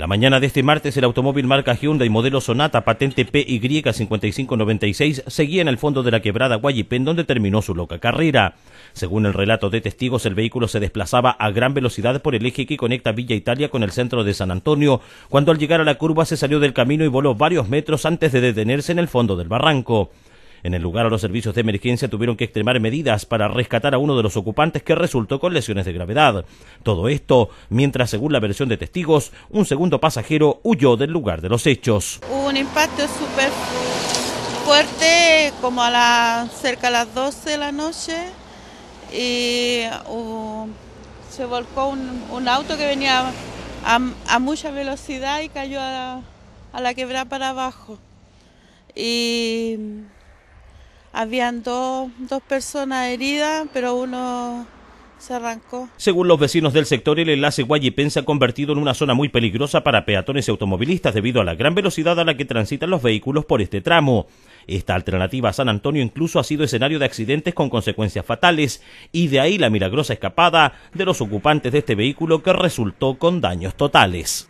La mañana de este martes, el automóvil marca Hyundai modelo Sonata patente PY5596 seguía en el fondo de la quebrada Guayipén, donde terminó su loca carrera. Según el relato de testigos, el vehículo se desplazaba a gran velocidad por el eje que conecta Villa Italia con el centro de San Antonio, cuando al llegar a la curva se salió del camino y voló varios metros antes de detenerse en el fondo del barranco. En el lugar, los servicios de emergencia tuvieron que extremar medidas para rescatar a uno de los ocupantes que resultó con lesiones de gravedad. Todo esto mientras, según la versión de testigos, un segundo pasajero huyó del lugar de los hechos. Hubo un impacto súper fuerte, como a la, cerca de las 12 de la noche, y se volcó un, auto que venía a, mucha velocidad y cayó a, a la quebrada para abajo. Y habían dos, personas heridas, pero uno se arrancó. Según los vecinos del sector, el enlace Guayipén se ha convertido en una zona muy peligrosa para peatones y automovilistas debido a la gran velocidad a la que transitan los vehículos por este tramo. Esta alternativa a San Antonio incluso ha sido escenario de accidentes con consecuencias fatales, y de ahí la milagrosa escapada de los ocupantes de este vehículo que resultó con daños totales.